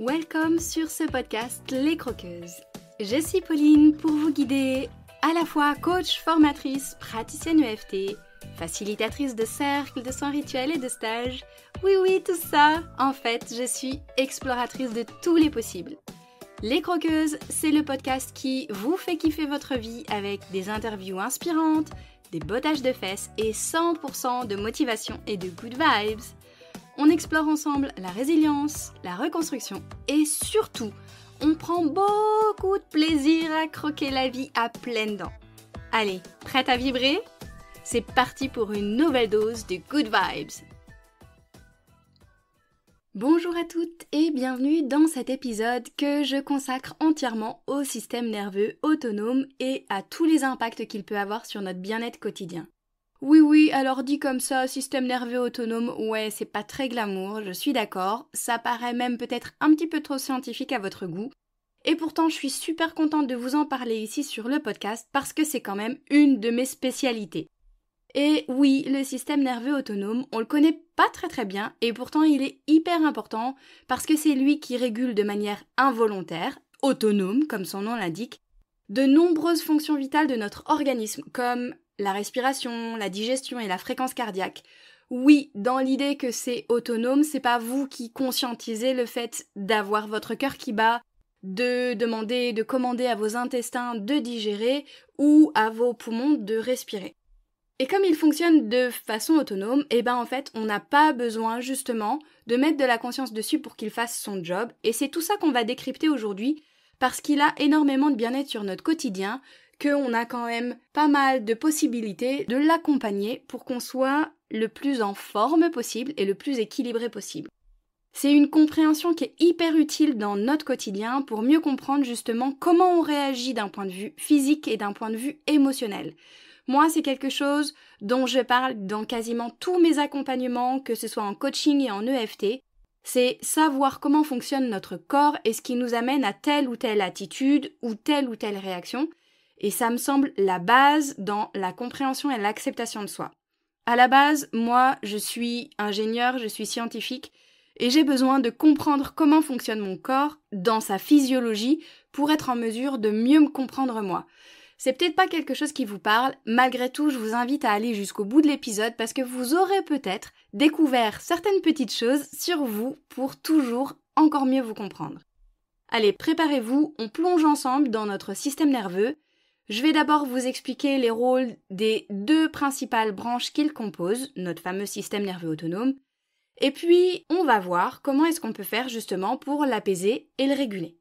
Welcome sur ce podcast Les Croqueuses. Je suis Pauline pour vous guider à la fois coach, formatrice, praticienne EFT, facilitatrice de cercles, de soins rituels et de stages. Oui, oui, tout ça. En fait, je suis exploratrice de tous les possibles. Les Croqueuses, c'est le podcast qui vous fait kiffer votre vie avec des interviews inspirantes, des bottages de fesses et 100% de motivation et de good vibes. On explore ensemble la résilience, la reconstruction et surtout, on prend beaucoup de plaisir à croquer la vie à pleines dents. Allez, prête à vibrer C'est parti pour une nouvelle dose de Good Vibes. Bonjour à toutes et bienvenue dans cet épisode que je consacre entièrement au système nerveux autonome et à tous les impacts qu'il peut avoir sur notre bien-être quotidien. Oui, oui, alors dit comme ça, système nerveux autonome, ouais, c'est pas très glamour, je suis d'accord, ça paraît même peut-être un petit peu trop scientifique à votre goût. Et pourtant, je suis super contente de vous en parler ici sur le podcast parce que c'est quand même une de mes spécialités. Et oui, le système nerveux autonome, on le connaît pas très très bien et pourtant il est hyper important parce que c'est lui qui régule de manière involontaire, autonome comme son nom l'indique, de nombreuses fonctions vitales de notre organisme comme la respiration, la digestion et la fréquence cardiaque. Oui, dans l'idée que c'est autonome, c'est pas vous qui conscientisez le fait d'avoir votre cœur qui bat, de demander, de commander à vos intestins de digérer ou à vos poumons de respirer. Et comme il fonctionne de façon autonome, eh ben en fait, on n'a pas besoin justement de mettre de la conscience dessus pour qu'il fasse son job, et c'est tout ça qu'on va décrypter aujourd'hui parce qu'il a énormément de bien-être sur notre quotidien, qu'on a quand même pas mal de possibilités de l'accompagner pour qu'on soit le plus en forme possible et le plus équilibré possible. C'est une compréhension qui est hyper utile dans notre quotidien pour mieux comprendre justement comment on réagit d'un point de vue physique et d'un point de vue émotionnel. Moi, c'est quelque chose dont je parle dans quasiment tous mes accompagnements, que ce soit en coaching et en EFT. C'est savoir comment fonctionne notre corps et ce qui nous amène à telle ou telle attitude ou telle ou telle réaction. Et ça me semble la base dans la compréhension et l'acceptation de soi. À la base, moi, je suis ingénieur, je suis scientifique, et j'ai besoin de comprendre comment fonctionne mon corps dans sa physiologie pour être en mesure de mieux me comprendre moi. C'est peut-être pas quelque chose qui vous parle, malgré tout je vous invite à aller jusqu'au bout de l'épisode parce que vous aurez peut-être découvert certaines petites choses sur vous pour toujours encore mieux vous comprendre. Allez, préparez-vous, on plonge ensemble dans notre système nerveux je vais d'abord vous expliquer les rôles des deux principales branches qu'il compose, notre fameux système nerveux autonome, et puis on va voir comment est-ce qu'on peut faire justement pour l'apaiser et le réguler.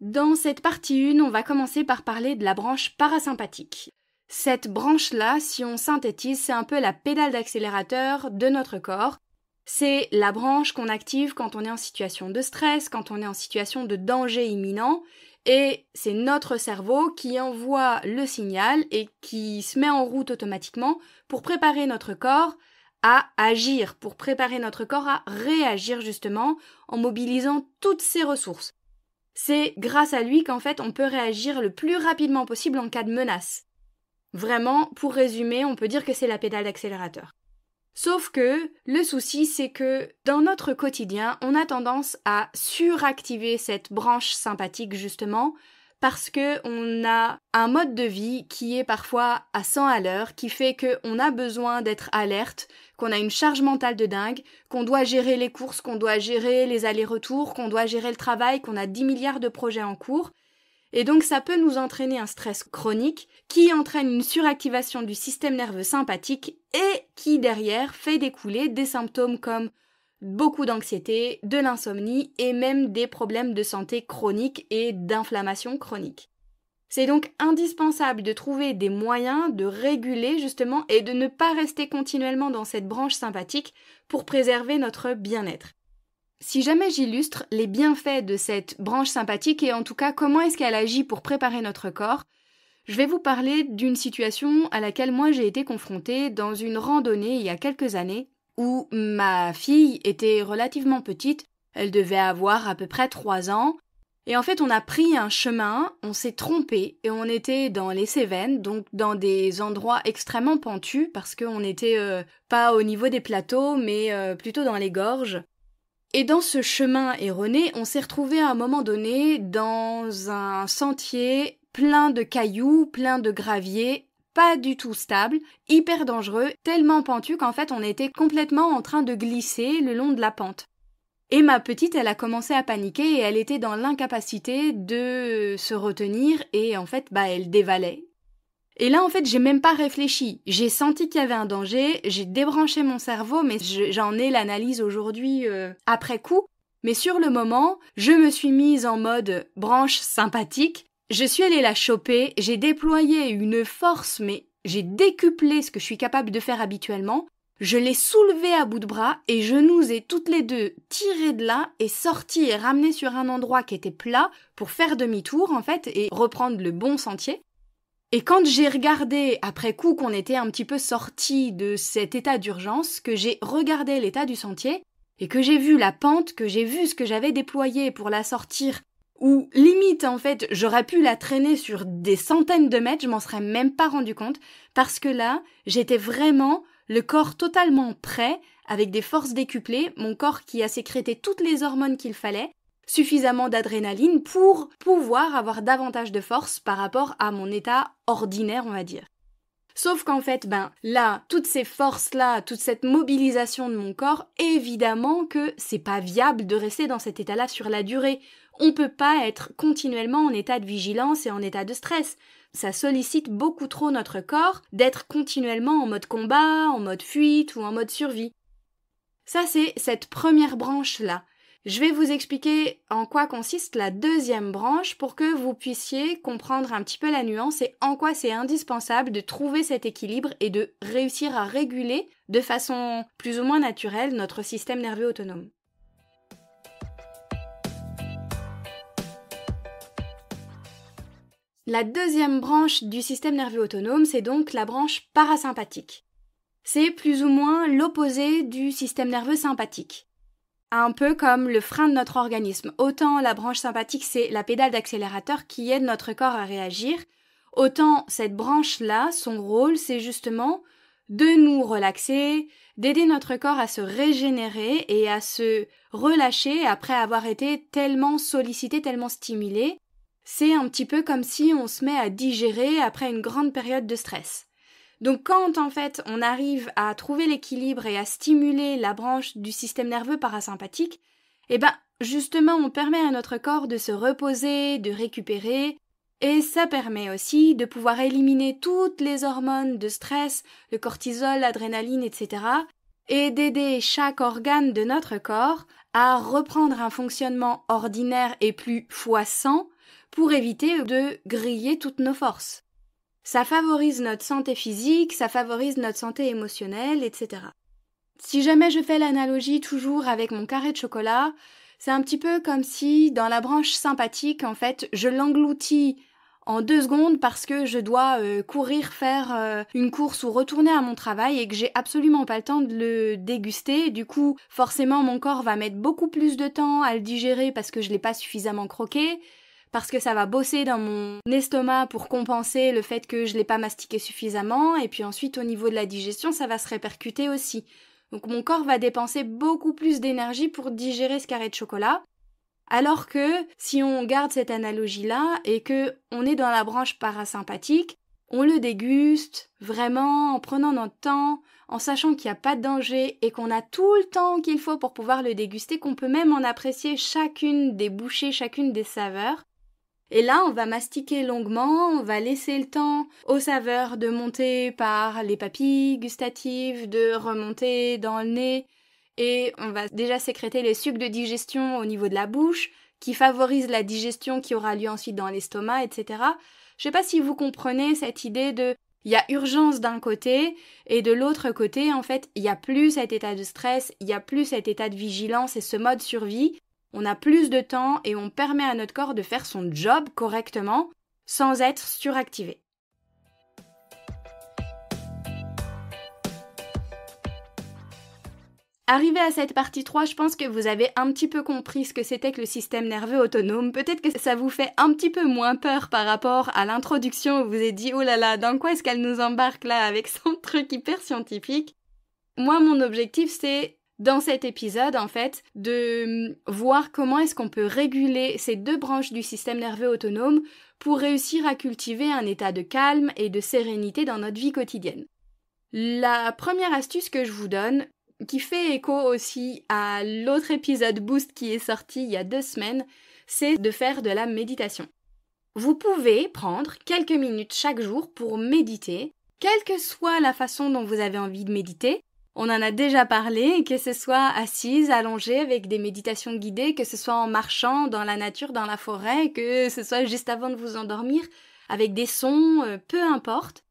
Dans cette partie 1, on va commencer par parler de la branche parasympathique. Cette branche-là, si on synthétise, c'est un peu la pédale d'accélérateur de notre corps c'est la branche qu'on active quand on est en situation de stress, quand on est en situation de danger imminent, et c'est notre cerveau qui envoie le signal et qui se met en route automatiquement pour préparer notre corps à agir, pour préparer notre corps à réagir justement en mobilisant toutes ses ressources. C'est grâce à lui qu'en fait on peut réagir le plus rapidement possible en cas de menace. Vraiment, pour résumer, on peut dire que c'est la pédale d'accélérateur. Sauf que le souci, c'est que dans notre quotidien, on a tendance à suractiver cette branche sympathique justement parce que on a un mode de vie qui est parfois à 100 à l'heure, qui fait qu'on a besoin d'être alerte, qu'on a une charge mentale de dingue, qu'on doit gérer les courses, qu'on doit gérer les allers-retours, qu'on doit gérer le travail, qu'on a 10 milliards de projets en cours. Et donc ça peut nous entraîner un stress chronique qui entraîne une suractivation du système nerveux sympathique et qui derrière fait découler des symptômes comme beaucoup d'anxiété, de l'insomnie et même des problèmes de santé chroniques et d'inflammation chronique. C'est donc indispensable de trouver des moyens de réguler justement et de ne pas rester continuellement dans cette branche sympathique pour préserver notre bien-être. Si jamais j'illustre les bienfaits de cette branche sympathique et en tout cas comment est-ce qu'elle agit pour préparer notre corps, je vais vous parler d'une situation à laquelle moi j'ai été confrontée dans une randonnée il y a quelques années où ma fille était relativement petite, elle devait avoir à peu près 3 ans, et en fait on a pris un chemin, on s'est trompé et on était dans les Cévennes, donc dans des endroits extrêmement pentus parce qu'on n'était euh, pas au niveau des plateaux mais euh, plutôt dans les gorges. Et dans ce chemin erroné, on s'est retrouvé à un moment donné dans un sentier plein de cailloux, plein de gravier, pas du tout stable, hyper dangereux, tellement pentu qu'en fait on était complètement en train de glisser le long de la pente. Et ma petite, elle a commencé à paniquer et elle était dans l'incapacité de se retenir et en fait, bah, elle dévalait. Et là, en fait, j'ai même pas réfléchi. J'ai senti qu'il y avait un danger, j'ai débranché mon cerveau, mais j'en ai l'analyse aujourd'hui euh, après coup. Mais sur le moment, je me suis mise en mode branche sympathique je suis allée la choper, j'ai déployé une force, mais j'ai décuplé ce que je suis capable de faire habituellement. Je l'ai soulevée à bout de bras et je nous ai toutes les deux tirées de là et sorties et ramenées sur un endroit qui était plat pour faire demi-tour en fait et reprendre le bon sentier. Et quand j'ai regardé après coup qu'on était un petit peu sorti de cet état d'urgence, que j'ai regardé l'état du sentier et que j'ai vu la pente, que j'ai vu ce que j'avais déployé pour la sortir où limite en fait j'aurais pu la traîner sur des centaines de mètres, je m'en serais même pas rendu compte parce que là j'étais vraiment le corps totalement prêt avec des forces décuplées, mon corps qui a sécrété toutes les hormones qu'il fallait, suffisamment d'adrénaline pour pouvoir avoir davantage de force par rapport à mon état ordinaire on va dire. Sauf qu'en fait, ben là, toutes ces forces-là, toute cette mobilisation de mon corps, évidemment que c'est pas viable de rester dans cet état-là sur la durée. On ne peut pas être continuellement en état de vigilance et en état de stress. Ça sollicite beaucoup trop notre corps d'être continuellement en mode combat, en mode fuite ou en mode survie. Ça, c'est cette première branche-là. Je vais vous expliquer en quoi consiste la deuxième branche pour que vous puissiez comprendre un petit peu la nuance et en quoi c'est indispensable de trouver cet équilibre et de réussir à réguler de façon plus ou moins naturelle notre système nerveux autonome. La deuxième branche du système nerveux autonome, c'est donc la branche parasympathique. C'est plus ou moins l'opposé du système nerveux sympathique. Un peu comme le frein de notre organisme. Autant la branche sympathique, c'est la pédale d'accélérateur qui aide notre corps à réagir, autant cette branche-là, son rôle, c'est justement de nous relaxer, d'aider notre corps à se régénérer et à se relâcher après avoir été tellement sollicité, tellement stimulé, c'est un petit peu comme si on se met à digérer après une grande période de stress. Donc quand en fait on arrive à trouver l'équilibre et à stimuler la branche du système nerveux parasympathique, eh ben justement on permet à notre corps de se reposer, de récupérer, et ça permet aussi de pouvoir éliminer toutes les hormones de stress, le cortisol, l'adrénaline, etc., et d'aider chaque organe de notre corps à reprendre un fonctionnement ordinaire et plus foissant, pour éviter de griller toutes nos forces. Ça favorise notre santé physique, ça favorise notre santé émotionnelle, etc. Si jamais je fais l'analogie toujours avec mon carré de chocolat, c'est un petit peu comme si dans la branche sympathique, en fait, je l'engloutis en deux secondes parce que je dois euh, courir faire euh, une course ou retourner à mon travail et que j'ai absolument pas le temps de le déguster. Du coup, forcément, mon corps va mettre beaucoup plus de temps à le digérer parce que je l'ai pas suffisamment croqué parce que ça va bosser dans mon estomac pour compenser le fait que je l'ai pas mastiqué suffisamment et puis ensuite au niveau de la digestion ça va se répercuter aussi. Donc mon corps va dépenser beaucoup plus d'énergie pour digérer ce carré de chocolat. Alors que si on garde cette analogie là et que on est dans la branche parasympathique, on le déguste vraiment en prenant notre temps, en sachant qu'il n'y a pas de danger et qu'on a tout le temps qu'il faut pour pouvoir le déguster, qu'on peut même en apprécier chacune des bouchées, chacune des saveurs. Et là, on va mastiquer longuement, on va laisser le temps aux saveurs de monter par les papilles gustatives, de remonter dans le nez, et on va déjà sécréter les sucs de digestion au niveau de la bouche, qui favorisent la digestion qui aura lieu ensuite dans l'estomac, etc. Je sais pas si vous comprenez cette idée de il y a urgence d'un côté et de l'autre côté, en fait, il n'y a plus cet état de stress, il n'y a plus cet état de vigilance et ce mode survie on a plus de temps et on permet à notre corps de faire son job correctement sans être suractivé. Arrivé à cette partie 3, je pense que vous avez un petit peu compris ce que c'était que le système nerveux autonome. Peut-être que ça vous fait un petit peu moins peur par rapport à l'introduction où vous ai dit oh là là, dans quoi est-ce qu'elle nous embarque là avec son truc hyper scientifique. Moi, mon objectif, c'est dans cet épisode, en fait, de hum, voir comment est-ce qu'on peut réguler ces deux branches du système nerveux autonome pour réussir à cultiver un état de calme et de sérénité dans notre vie quotidienne. La première astuce que je vous donne, qui fait écho aussi à l'autre épisode Boost qui est sorti il y a deux semaines, c'est de faire de la méditation. Vous pouvez prendre quelques minutes chaque jour pour méditer, quelle que soit la façon dont vous avez envie de méditer, on en a déjà parlé, que ce soit assise, allongée, avec des méditations guidées, que ce soit en marchant dans la nature, dans la forêt, que ce soit juste avant de vous endormir, avec des sons, euh, peu importe.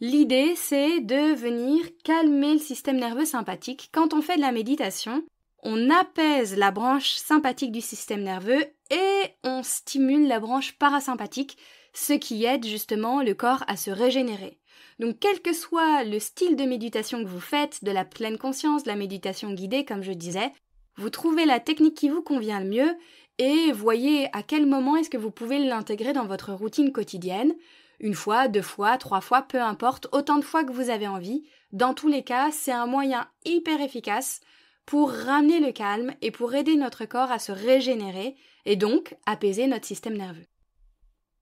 L'idée, c'est de venir calmer le système nerveux sympathique. Quand on fait de la méditation, on apaise la branche sympathique du système nerveux et on stimule la branche parasympathique, ce qui aide justement le corps à se régénérer. Donc quel que soit le style de méditation que vous faites, de la pleine conscience, de la méditation guidée comme je disais, vous trouvez la technique qui vous convient le mieux et voyez à quel moment est-ce que vous pouvez l'intégrer dans votre routine quotidienne, une fois, deux fois, trois fois, peu importe, autant de fois que vous avez envie. Dans tous les cas, c'est un moyen hyper efficace pour ramener le calme et pour aider notre corps à se régénérer et donc apaiser notre système nerveux.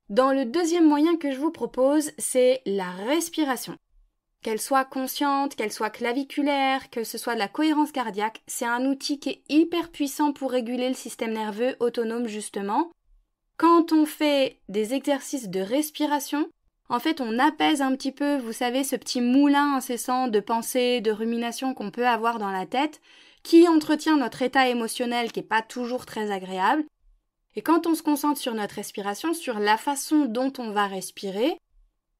Dans le deuxième moyen que je vous propose, c'est la respiration. Qu'elle soit consciente, qu'elle soit claviculaire, que ce soit de la cohérence cardiaque, c'est un outil qui est hyper puissant pour réguler le système nerveux autonome justement. Quand on fait des exercices de respiration, en fait, on apaise un petit peu, vous savez, ce petit moulin incessant de pensées, de ruminations qu'on peut avoir dans la tête, qui entretient notre état émotionnel qui n'est pas toujours très agréable, et quand on se concentre sur notre respiration, sur la façon dont on va respirer,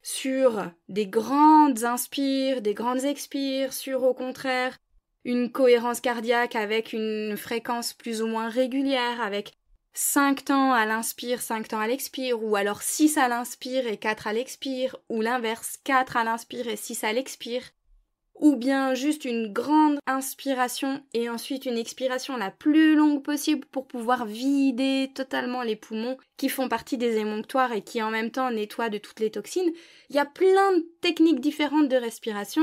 sur des grandes inspires, des grandes expires, sur au contraire une cohérence cardiaque avec une fréquence plus ou moins régulière, avec 5 temps à l'inspire, 5 temps à l'expire, ou alors 6 à l'inspire et 4 à l'expire, ou l'inverse, 4 à l'inspire et 6 à l'expire ou bien juste une grande inspiration et ensuite une expiration la plus longue possible pour pouvoir vider totalement les poumons qui font partie des émonctoires et qui en même temps nettoient de toutes les toxines. Il y a plein de techniques différentes de respiration.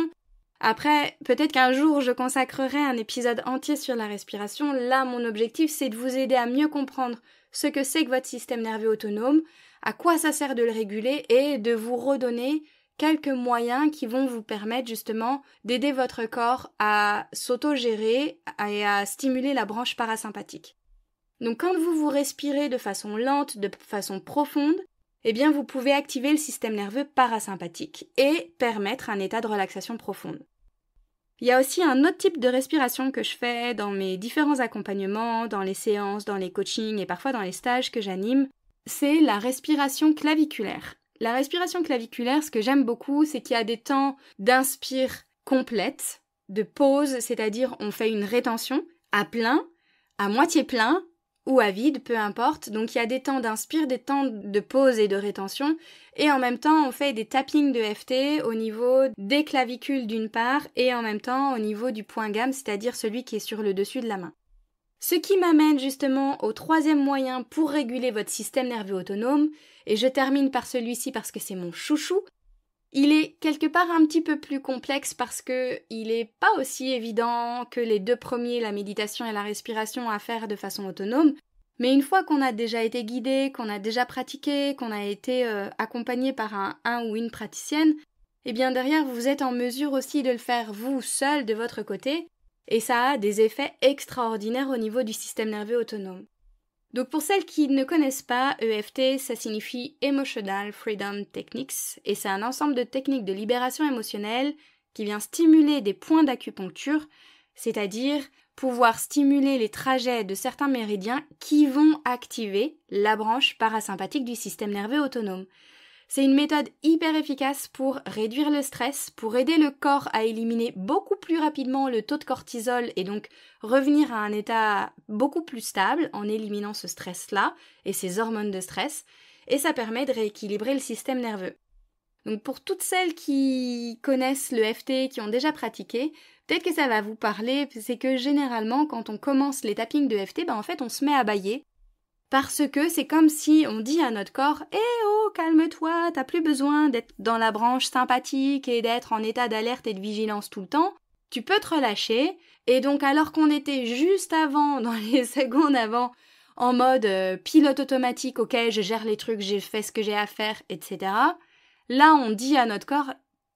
Après, peut-être qu'un jour je consacrerai un épisode entier sur la respiration. Là, mon objectif, c'est de vous aider à mieux comprendre ce que c'est que votre système nerveux autonome, à quoi ça sert de le réguler et de vous redonner quelques moyens qui vont vous permettre justement d'aider votre corps à s'autogérer et à stimuler la branche parasympathique. Donc quand vous vous respirez de façon lente, de façon profonde, eh bien vous pouvez activer le système nerveux parasympathique et permettre un état de relaxation profonde. Il y a aussi un autre type de respiration que je fais dans mes différents accompagnements, dans les séances, dans les coachings et parfois dans les stages que j'anime, c'est la respiration claviculaire. La respiration claviculaire, ce que j'aime beaucoup, c'est qu'il y a des temps d'inspire complète, de pause, c'est-à-dire on fait une rétention à plein, à moitié plein ou à vide, peu importe. Donc il y a des temps d'inspire, des temps de pause et de rétention. Et en même temps, on fait des tappings de FT au niveau des clavicules d'une part et en même temps au niveau du point gamme, c'est-à-dire celui qui est sur le dessus de la main. Ce qui m'amène justement au troisième moyen pour réguler votre système nerveux autonome, et je termine par celui-ci parce que c'est mon chouchou. Il est quelque part un petit peu plus complexe parce que il n'est pas aussi évident que les deux premiers, la méditation et la respiration, à faire de façon autonome. Mais une fois qu'on a déjà été guidé, qu'on a déjà pratiqué, qu'on a été euh, accompagné par un, un ou une praticienne, eh bien derrière vous êtes en mesure aussi de le faire vous seul de votre côté, et ça a des effets extraordinaires au niveau du système nerveux autonome. Donc pour celles qui ne connaissent pas, EFT, ça signifie Emotional Freedom Techniques, et c'est un ensemble de techniques de libération émotionnelle qui vient stimuler des points d'acupuncture, c'est-à-dire pouvoir stimuler les trajets de certains méridiens qui vont activer la branche parasympathique du système nerveux autonome. C'est une méthode hyper efficace pour réduire le stress, pour aider le corps à éliminer beaucoup plus rapidement le taux de cortisol et donc revenir à un état beaucoup plus stable en éliminant ce stress-là et ces hormones de stress, et ça permet de rééquilibrer le système nerveux. Donc pour toutes celles qui connaissent le FT, qui ont déjà pratiqué, peut-être que ça va vous parler, c'est que généralement quand on commence les tappings de FT, ben, en fait on se met à bailler, parce que c'est comme si on dit à notre corps Eh oh, calme-toi, t'as plus besoin d'être dans la branche sympathique et d'être en état d'alerte et de vigilance tout le temps, tu peux te relâcher. Et donc, alors qu'on était juste avant, dans les secondes avant, en mode euh, pilote automatique, ok, je gère les trucs, j'ai fait ce que j'ai à faire, etc., là, on dit à notre corps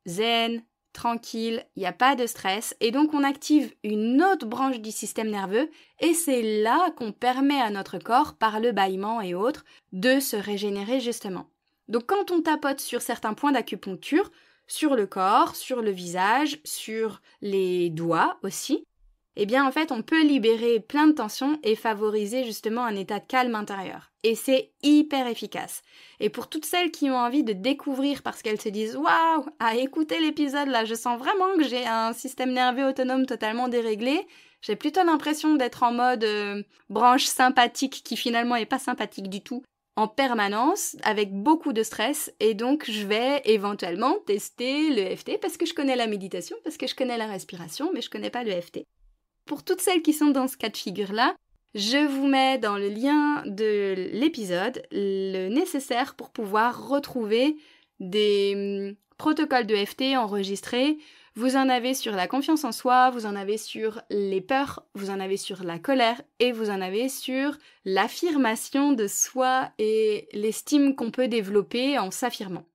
Zen, tranquille, il n'y a pas de stress, et donc on active une autre branche du système nerveux, et c'est là qu'on permet à notre corps, par le bâillement et autres, de se régénérer justement. Donc quand on tapote sur certains points d'acupuncture, sur le corps, sur le visage, sur les doigts aussi, eh bien en fait on peut libérer plein de tensions et favoriser justement un état de calme intérieur. Et c'est hyper efficace. Et pour toutes celles qui ont envie de découvrir parce qu'elles se disent waouh, à écouter l'épisode là, je sens vraiment que j'ai un système nerveux autonome totalement déréglé. J'ai plutôt l'impression d'être en mode euh, branche sympathique qui finalement n'est pas sympathique du tout en permanence avec beaucoup de stress et donc je vais éventuellement tester le FT parce que je connais la méditation, parce que je connais la respiration, mais je connais pas le FT pour toutes celles qui sont dans ce cas de figure-là, je vous mets dans le lien de l'épisode le nécessaire pour pouvoir retrouver des hum, protocoles de FT enregistrés. Vous en avez sur la confiance en soi, vous en avez sur les peurs, vous en avez sur la colère et vous en avez sur l'affirmation de soi et l'estime qu'on peut développer en s'affirmant.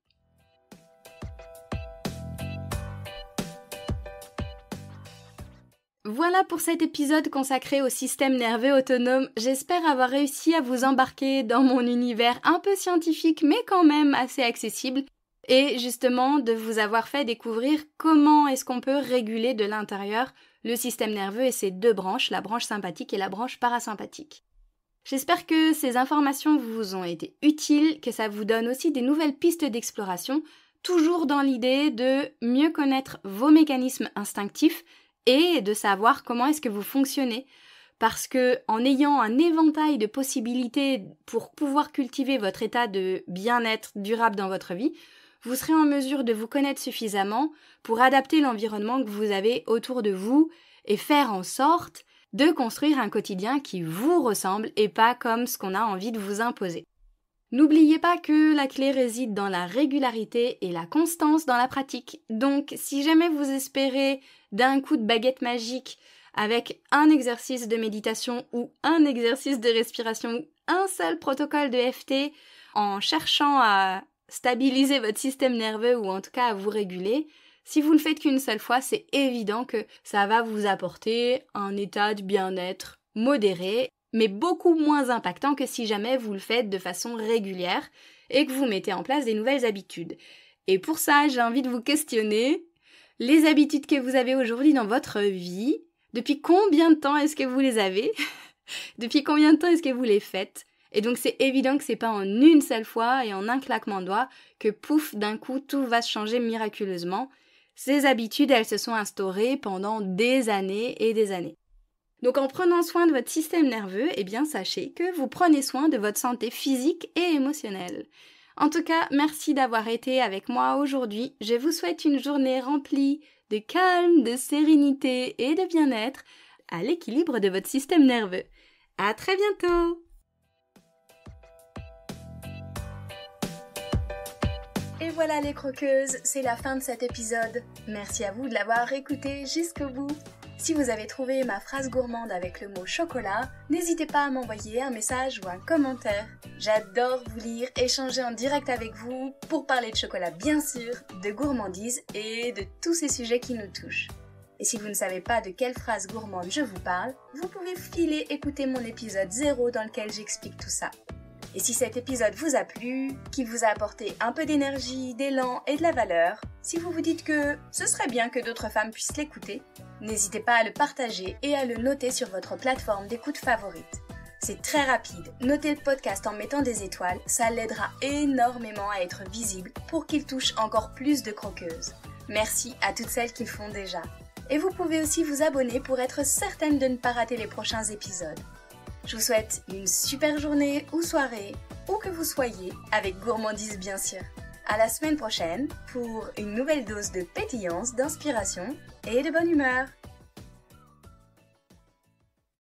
Voilà pour cet épisode consacré au système nerveux autonome. J'espère avoir réussi à vous embarquer dans mon univers un peu scientifique mais quand même assez accessible et justement de vous avoir fait découvrir comment est-ce qu'on peut réguler de l'intérieur le système nerveux et ses deux branches, la branche sympathique et la branche parasympathique. J'espère que ces informations vous ont été utiles, que ça vous donne aussi des nouvelles pistes d'exploration, toujours dans l'idée de mieux connaître vos mécanismes instinctifs et de savoir comment est-ce que vous fonctionnez. Parce que en ayant un éventail de possibilités pour pouvoir cultiver votre état de bien-être durable dans votre vie, vous serez en mesure de vous connaître suffisamment pour adapter l'environnement que vous avez autour de vous et faire en sorte de construire un quotidien qui vous ressemble et pas comme ce qu'on a envie de vous imposer. N'oubliez pas que la clé réside dans la régularité et la constance dans la pratique. Donc, si jamais vous espérez d'un coup de baguette magique avec un exercice de méditation ou un exercice de respiration ou un seul protocole de FT en cherchant à stabiliser votre système nerveux ou en tout cas à vous réguler, si vous le faites qu'une seule fois, c'est évident que ça va vous apporter un état de bien-être modéré mais beaucoup moins impactant que si jamais vous le faites de façon régulière et que vous mettez en place des nouvelles habitudes. Et pour ça, j'ai envie de vous questionner les habitudes que vous avez aujourd'hui dans votre vie, depuis combien de temps est-ce que vous les avez Depuis combien de temps est-ce que vous les faites Et donc c'est évident que c'est pas en une seule fois et en un claquement de doigts que pouf, d'un coup, tout va se changer miraculeusement. Ces habitudes, elles se sont instaurées pendant des années et des années. Donc en prenant soin de votre système nerveux, eh bien sachez que vous prenez soin de votre santé physique et émotionnelle. En tout cas, merci d'avoir été avec moi aujourd'hui. Je vous souhaite une journée remplie de calme, de sérénité et de bien-être à l'équilibre de votre système nerveux. À très bientôt! Et voilà les croqueuses, c'est la fin de cet épisode. Merci à vous de l'avoir écouté jusqu'au bout. Si vous avez trouvé ma phrase gourmande avec le mot chocolat, n'hésitez pas à m'envoyer un message ou un commentaire. J'adore vous lire, échanger en direct avec vous pour parler de chocolat bien sûr, de gourmandise et de tous ces sujets qui nous touchent. Et si vous ne savez pas de quelle phrase gourmande je vous parle, vous pouvez filer écouter mon épisode 0 dans lequel j'explique tout ça. Et si cet épisode vous a plu, qu'il vous a apporté un peu d'énergie, d'élan et de la valeur, si vous vous dites que ce serait bien que d'autres femmes puissent l'écouter, n'hésitez pas à le partager et à le noter sur votre plateforme d'écoute favorite. C'est très rapide, notez le podcast en mettant des étoiles, ça l'aidera énormément à être visible pour qu'il touche encore plus de croqueuses. Merci à toutes celles qui le font déjà. Et vous pouvez aussi vous abonner pour être certaine de ne pas rater les prochains épisodes. Je vous souhaite une super journée ou soirée, où que vous soyez, avec gourmandise bien sûr. À la semaine prochaine pour une nouvelle dose de pétillance, d'inspiration et de bonne humeur.